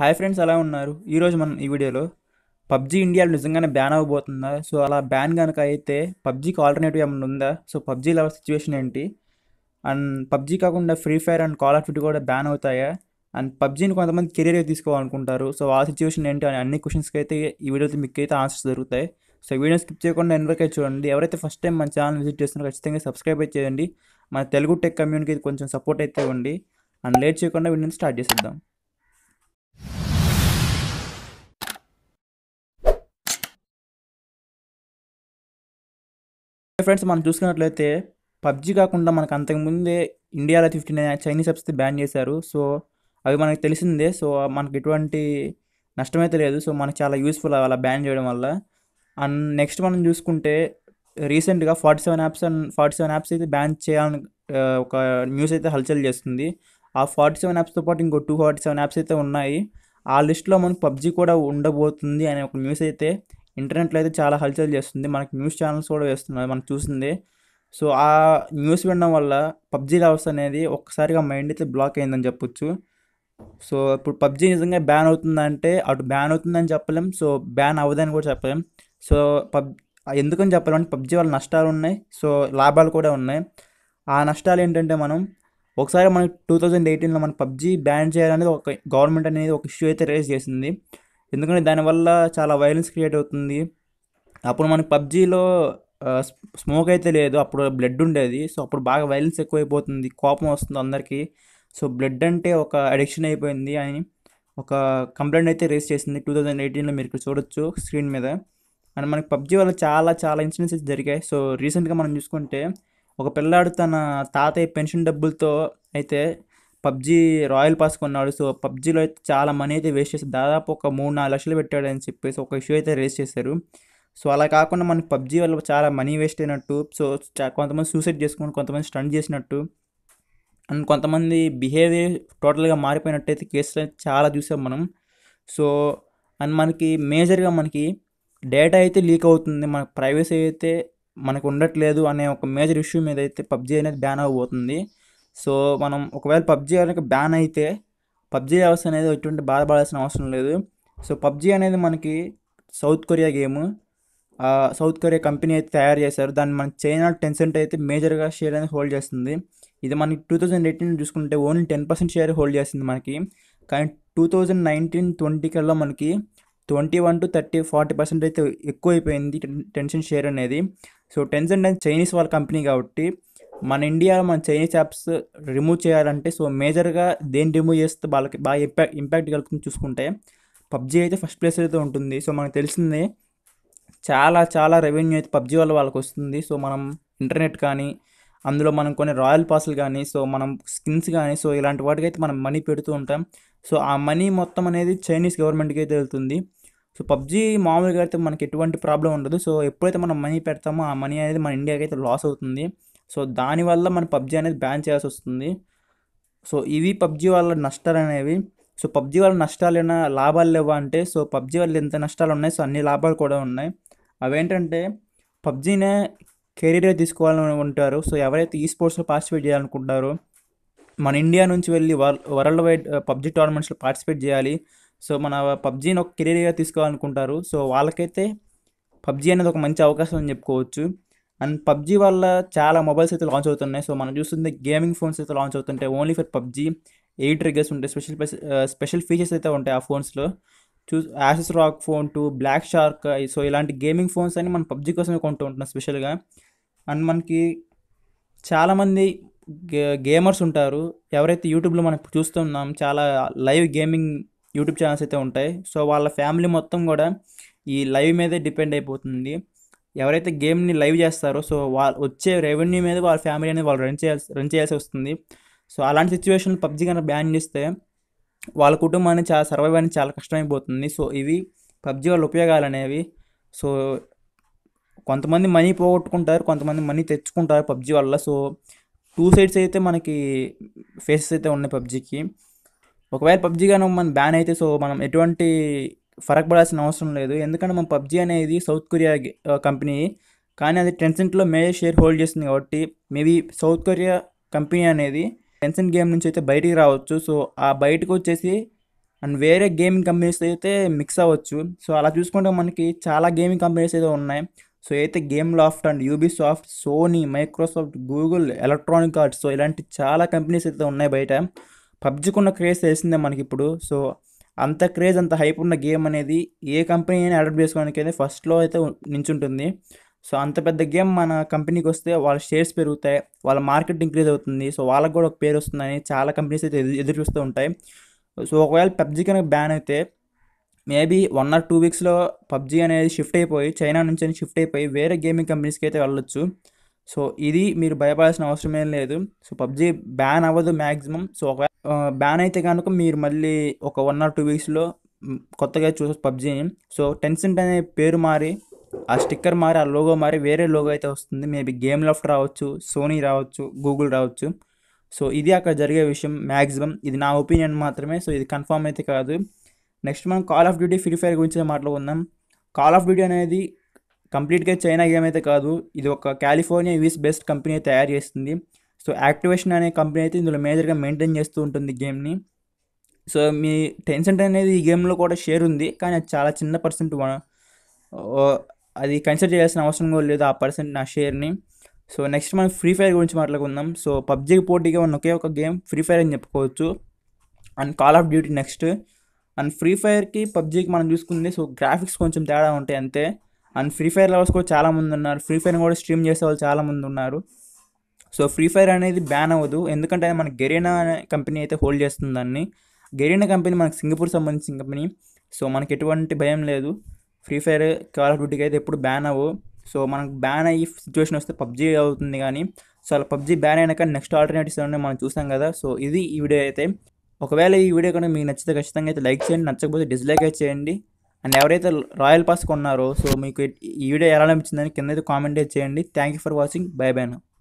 hi friends ఎలా ఉన్నారు ఈరోజు మనం ఈ వీడియోలో పబ్జీ ఇండియాలో నిజంగానే బ్యాన్ అవ్వబోతుందా సో అలా బ్యాన్ కనుక అయితే పబ్జీకి ఆల్టర్నేటివ్ ఏమైనా ఉందా సో పబ్జీ లెవెల్ సిచ్యువేషన్ ఏంటి అండ్ పబ్జీ కాకుండా Free Fire and Call of కూడా బ్యాన్ అవుతాయా అండ్ పబ్జీని కొంతమంది కెరీర్ తీసుకోవాలనుకుంటారు సో ఆ సిచ్యువేషన్ ఏంటి అని అన్ని క్వశ్చన్స్కి అయితే ఈ వీడియోతో మీకు అయితే ఆన్సర్స్ దొరుకుతాయి సో వీడియో స్కిప్ చేయకుండా ఎన్వరకై చూడండి ఎవరైతే ఫస్ట్ టైం మన ఛానల్ విజిట్ చేస్తున్నారో ఖచ్చితంగా సబ్స్క్రైబ్ చేయండి మన తెలుగు టెక్ కమ్యూనిటీ కొంచెం సపోర్ట్ అయితే ఉండి అండ్ లేట్ చేయకుండా వీడియోని స్టార్ట్ చేసేద్దాం ఫ్రెండ్స్ మనం చూసుకున్నట్లయితే పబ్జి కాకుండా మనకు అంతకుముందే ఇండియాలో ఫిఫ్టీన్ చైనీస్ యాప్స్ బ్యాన్ చేశారు సో అవి మనకు తెలిసిందే సో మనకు ఎటువంటి నష్టమైతే లేదు సో మనకు చాలా యూస్ఫుల్ అలా బ్యాన్ చేయడం వల్ల అండ్ నెక్స్ట్ మనం చూసుకుంటే రీసెంట్గా forty seven apps and forty seven apps అయితే బ్యాన్ చేయాలని ఒక న్యూస్ అయితే హల్చల్ చేస్తుంది ఆ ఫార్టీ సెవెన్ యాప్స్తో పాటు ఇంకో టూ ఫార్టీ సెవెన్ యాప్స్ అయితే ఉన్నాయి ఆ లిస్ట్లో మనకు పబ్జి కూడా ఉండబోతుంది అనే ఒక న్యూస్ అయితే ఇంటర్నెట్లో అయితే చాలా హల్చల్ చేస్తుంది మనకి న్యూస్ ఛానల్స్ కూడా వేస్తున్నాయి మనం చూసింది సో ఆ న్యూస్ వినడం వల్ల పబ్జీ లవర్స్ అనేది ఒక్కసారిగా మైండ్ అయితే బ్లాక్ అయిందని చెప్పొచ్చు సో ఇప్పుడు పబ్జీ నిజంగా బ్యాన్ అవుతుందంటే అటు బ్యాన్ అవుతుందని చెప్పలేం సో బ్యాన్ అవ్వదని కూడా చెప్పలేం సో పబ్ ఎందుకని చెప్పాలంటే పబ్జీ వల్ల నష్టాలు ఉన్నాయి సో లాభాలు కూడా ఉన్నాయి ఆ నష్టాలు ఏంటంటే మనం ఒకసారి మనకి టూ థౌజండ్ ఎయిటీన్లో మన పబ్జీ బ్యాన్ చేయాలనేది ఒక గవర్నమెంట్ అనేది ఒక ఇష్యూ అయితే రేజ్ చేసింది ఎందుకంటే దానివల్ల చాలా వైలెన్స్ క్రియేట్ అవుతుంది అప్పుడు మనకి పబ్జీలో స్మోక్ అయితే లేదు అప్పుడు బ్లడ్ ఉండేది సో అప్పుడు బాగా వైలెన్స్ ఎక్కువైపోతుంది కోపం వస్తుంది అందరికీ సో బ్లడ్ అంటే ఒక అడిక్షన్ అయిపోయింది అని ఒక కంప్లైంట్ అయితే రేస్ చేసింది టూ థౌజండ్ ఎయిటీన్లో మీరు ఇక్కడ చూడొచ్చు స్క్రీన్ మీద అండ్ మనకి పబ్జీ వల్ల చాలా చాలా ఇన్సిడెంట్స్ జరిగాయి సో రీసెంట్గా మనం చూసుకుంటే ఒక పిల్లాడు తన తాతయ్య పెన్షన్ డబ్బులతో అయితే పబ్జి రాయల్ పాస్ కొన్నాడు సో పబ్జీలో అయితే చాలా మనీ అయితే వేస్ట్ చేసి దాదాపు ఒక మూడు నాలుగు లక్షలు పెట్టాడు అని చెప్పేసి ఒక ఇష్యూ అయితే రేస్ చేశారు సో అలా కాకుండా మనకి పబ్జి వల్ల చాలా మనీ వేస్ట్ అయినట్టు సో కొంతమంది సూసైడ్ చేసుకుని కొంతమంది స్టంట్ చేసినట్టు అండ్ కొంతమంది బిహేవియర్ టోటల్గా మారిపోయినట్టు అయితే కేసులు చాలా చూసాం మనం సో అండ్ మనకి మేజర్గా మనకి డేటా అయితే లీక్ అవుతుంది మన ప్రైవసీ అయితే మనకు ఉండట్లేదు అనే ఒక మేజర్ ఇష్యూ మీద అయితే పబ్జి అనేది బ్యాన్ అవ్వబోతుంది సో మనం ఒకవేళ పబ్జి కనుక బ్యాన్ అయితే పబ్జి వ్యవస్థ అనేది ఎటువంటి బాధపడాల్సిన అవసరం లేదు సో పబ్జి అనేది మనకి South Korea game South Korea company అయితే తయారు చేశారు దాన్ని మన చైనా టెన్సెంట్ అయితే మేజర్గా షేర్ అనేది హోల్డ్ చేస్తుంది ఇది మనకి టూ థౌజండ్ ఎయిటీన్ చూసుకుంటే only ten percent share hold చేస్తుంది మనకి కానీ టూ థౌజండ్ నైన్టీన్ ట్వంటీ కల్లా మనకి twenty one to thirty forty percent అయితే ఎక్కువ అయిపోయింది టెన్షన్ షేర్ అనేది సో టెన్సెంట్ అనేది చైనీస్ వాళ్ళ కంపెనీ కాబట్టి మన ఇండియాలో మన చైనీస్ యాప్స్ రిమూవ్ చేయాలంటే సో మేజర్గా దేని రిమూవ్ చేస్తే వాళ్ళకి బాగా ఇంపాక్ట్ ఇంపాక్ట్ కలుగుతుంది చూసుకుంటే పబ్జీ అయితే ఫస్ట్ ప్లేస్ అయితే ఉంటుంది సో మనకు తెలిసిందే చాలా చాలా రెవెన్యూ అయితే పబ్జీ వల్ల వాళ్ళకి వస్తుంది సో మనం ఇంటర్నెట్ కానీ అందులో మనం కొన్ని రాయల్ పాసులు కానీ సో మనం స్కిన్స్ కానీ సో ఇలాంటి వాటికి అయితే మనం మనీ పెడుతూ ఉంటాం సో ఆ మనీ మొత్తం అనేది చైనీస్ గవర్నమెంట్కి అయితే వెళ్తుంది సో పబ్జీ మామూలుగా అయితే మనకి ఎటువంటి ప్రాబ్లం ఉండదు సో ఎప్పుడైతే మనం మనీ పెడతామో ఆ మనీ అనేది మన ఇండియాకి అయితే లాస్ అవుతుంది సో దానివల్ల మన పబ్జీ అనేది బ్యాన్ చేయాల్సి వస్తుంది సో ఇవి పబ్జీ వల్ల నష్టాలు అనేవి సో పబ్జీ వల్ల ఏమైనా లాభాలు లేవా అంటే సో పబ్జీ వల్ల ఎంత నష్టాలు ఉన్నాయి సో అన్ని లాభాలు కూడా ఉన్నాయి అవేంటంటే పబ్జీనే కెరీర్గా తీసుకోవాలని ఉంటారు సో ఎవరైతే ఈ స్పోర్ట్స్లో పార్టిసిపేట్ చేయాలనుకుంటారో మన ఇండియా నుంచి వెళ్ళి వరల్డ్ వైడ్ పబ్జీ టోర్నమెంట్స్లో పార్టిసిపేట్ చేయాలి సో మన పబ్జీని ఒక కెరీర్గా తీసుకోవాలనుకుంటారు సో వాళ్ళకైతే పబ్జీ అనేది ఒక మంచి అవకాశం అని చెప్పుకోవచ్చు అండ్ పబ్జీ వల్ల చాలా మొబైల్స్ అయితే లాంచ్ అవుతున్నాయి సో మనం చూస్తుంది గేమింగ్ ఫోన్స్ అయితే లాంచ్ అవుతుంటాయి only for PUBG air triggers ఉంటాయి స్పెషల్ స్పెషల్ ఫీచర్స్ అయితే ఉంటాయి ఆ ఫోన్స్లో చూ Asus ROG phone to Black Shark so ఇలాంటి గేమింగ్ ఫోన్స్ అని మనం పబ్జి కోసమే కొంటూ ఉంటున్నాం స్పెషల్గా అండ్ మనకి చాలామంది గే గేమర్స్ ఉంటారు ఎవరైతే యూట్యూబ్లో మనం చూస్తున్నాం చాలా లైవ్ గేమింగ్ యూట్యూబ్ ఛానల్స్ అయితే ఉంటాయి సో వాళ్ళ ఫ్యామిలీ మొత్తం కూడా ఈ లైవ్ మీదే డిపెండ్ అయిపోతుంది ఎవరైతే గేమ్ని లైవ్ చేస్తారో సో వాళ్ళు వచ్చే రెవెన్యూ మీద వాళ్ళ ఫ్యామిలీ అనేది వాళ్ళు రన్ చేయాల్సి రన్ చేయాల్సి వస్తుంది సో అలాంటి సిచ్యువేషన్ పబ్జీ కనుక బ్యాన్ చేస్తే వాళ్ళ కుటుంబాన్ని చాలా సర్వైవ్ అనేది చాలా కష్టమైపోతుంది సో ఇవి పబ్జి వాళ్ళ ఉపయోగాలు అనేవి సో కొంతమంది మనీ పోగొట్టుకుంటారు కొంతమంది మనీ తెచ్చుకుంటారు పబ్జి వల్ల సో టూ సైడ్స్ అయితే మనకి ఫేసెస్ అయితే ఉన్నాయి పబ్జికి ఒకవేళ పబ్జీ కానీ మనం బ్యాన్ అయితే సో మనం ఎటువంటి ఫరక్ పడాల్సిన అవసరం లేదు ఎందుకంటే మన పబ్జీ అనేది సౌత్ కొరియా కంపెనీ కానీ అది టెన్సెంట్లో మేజర్ షేర్ హోల్డ్ చేస్తుంది కాబట్టి మేబీ సౌత్ కొరియా కంపెనీ అనేది టెన్సెంట్ గేమ్ నుంచి అయితే బయటికి రావచ్చు సో ఆ బయటకు వచ్చేసి అండ్ వేరే గేమింగ్ కంపెనీస్ అయితే మిక్స్ అవ్వచ్చు సో అలా చూసుకుంటే మనకి చాలా గేమింగ్ కంపెనీస్ అయితే ఉన్నాయి సో అయితే Gameloft and Ubisoft Sony Microsoft Google Electronic Arts so ఇలాంటి చాలా కంపెనీస్ అయితే ఉన్నాయి బయట పబ్జికి క్రేజ్ తెలిసిందే మనకి ఇప్పుడు సో అంత క్రేజ్ అంత హైప్ ఉన్న గేమ్ అనేది ఏ కంపెనీ అయినా అడాప్ట్ చేసుకోవడానికి అయితే ఫస్ట్లో అయితే నించుంటుంది సో అంత పెద్ద గేమ్ మన కంపెనీకి వస్తే వాళ్ళ షేర్స్ పెరుగుతాయి వాళ్ళ మార్కెట్ ఇంక్రీజ్ అవుతుంది సో వాళ్ళకి కూడా ఒక పేరు వస్తుందని చాలా కంపెనీస్ అయితే ఎదురు చూస్తూ ఉంటాయి సో ఒకవేళ పబ్జి కనుక బ్యాన్ అయితే మేబీ వన్ ఆర్ టూ వీక్స్లో పబ్జి అనేది షిఫ్ట్ అయిపోయి చైనా నుంచి షిఫ్ట్ అయిపోయి వేరే గేమింగ్ కంపెనీస్కి అయితే వెళ్ళొచ్చు సో ఇది మీరు భయపడాల్సిన అవసరం ఏం లేదు సో పబ్జీ బ్యాన్ అవ్వదు మ్యాక్సిమం సో ఒక బ్యాన్ అయితే కనుక మీరు మళ్ళీ ఒక వన్ ఆర్ టూ వీక్స్లో కొత్తగా చూసొచ్చు పబ్జీని సో టెన్సెంట్ అనే పేరు మారి ఆ స్టిక్కర్ మారి ఆ లోగో మారి వేరే లోగో అయితే వస్తుంది మేబీ గేమ్ లాఫ్ట్ రావచ్చు సోనీ రావచ్చు గూగుల్ రావచ్చు సో ఇది అక్కడ జరిగే విషయం మ్యాక్సిమం ఇది నా ఒపీనియన్ మాత్రమే సో ఇది కన్ఫామ్ అయితే కాదు నెక్స్ట్ మనం Call of Duty Free Fire గురించి మాట్లాడుకుందాం కాల్ ఆఫ్ డ్యూటీ అనేది కంప్లీట్గా చైనా గేమ్ అయితే కాదు ఇది ఒక కాలిఫోర్నియా యూఎస్ బెస్ట్ కంపెనీ తయారు చేస్తుంది సో యాక్టివేషన్ అనే కంపెనీ అయితే ఇందులో మేజర్గా మెయింటైన్ చేస్తూ ఉంటుంది గేమ్ని సో మీ టెన్సెంట్ అనేది ఈ గేమ్లో కూడా షేర్ ఉంది కానీ అది చాలా చిన్న పర్సెంట్ అది కన్సిడర్ చేయాల్సిన అవసరం కూడా లేదు ఆ పర్సెంట్ నా షేర్ని సో నెక్స్ట్ మనం ఫ్రీ ఫైర్ గురించి మాట్లాడుకుందాం సో పబ్జీకి పోటీగా ఉన్న ఒకే ఒక గేమ్ ఫ్రీ ఫైర్ అని చెప్పుకోవచ్చు and Call of Duty next and Free ఫైర్కి పబ్జీకి మనం చూసుకుంది సో గ్రాఫిక్స్ కొంచెం తేడా ఉంటాయి అంతే అండ్ ఫ్రీ ఫైర్ లవర్స్ కూడా చాలామంది ఉన్నారు ఫ్రీ ఫైర్ కూడా స్ట్రీమ్ చేసే వాళ్ళు చాలామంది ఉన్నారు సో ఫ్రీ ఫైర్ అనేది బ్యాన్ అవ్వదు ఎందుకంటే మన గెరీనా అనే కంపెనీ అయితే హోల్డ్ చేస్తుంది దాన్ని గెరీనా కంపెనీ మనకు సింగపూర్ సంబంధించిన కంపెనీ సో మనకి ఎటువంటి భయం లేదు ఫ్రీ ఫైర్ కాల్ ఆఫ్ డ్యూటీకి అయితే ఎప్పుడు బ్యాన్ అవ్వు సో మనకు బ్యాన్ అయ్యి సిచ్యువేషన్ వస్తే పబ్జి అవుతుంది కానీ సో అలా పబ్జి బ్యాన్ అయినాక నెక్స్ట్ ఆల్టర్నేటివ్స్ అనేవి మనం చూసాం కదా సో ఇది ఈ వీడియో అయితే ఒకవేళ ఈ వీడియో కనుక మీకు నచ్చితే ఖచ్చితంగా అయితే లైక్ చేయండి నచ్చకపోతే డిస్లైక్ అయితే చేయండి అండ్ ఎవరైతే రాయల్ పాస్ కొన్నారో సో మీకు ఈ వీడియో ఎలా అనిపించిందని కింద అయితే కామెంట్ చేయండి thank you for watching bye bye నా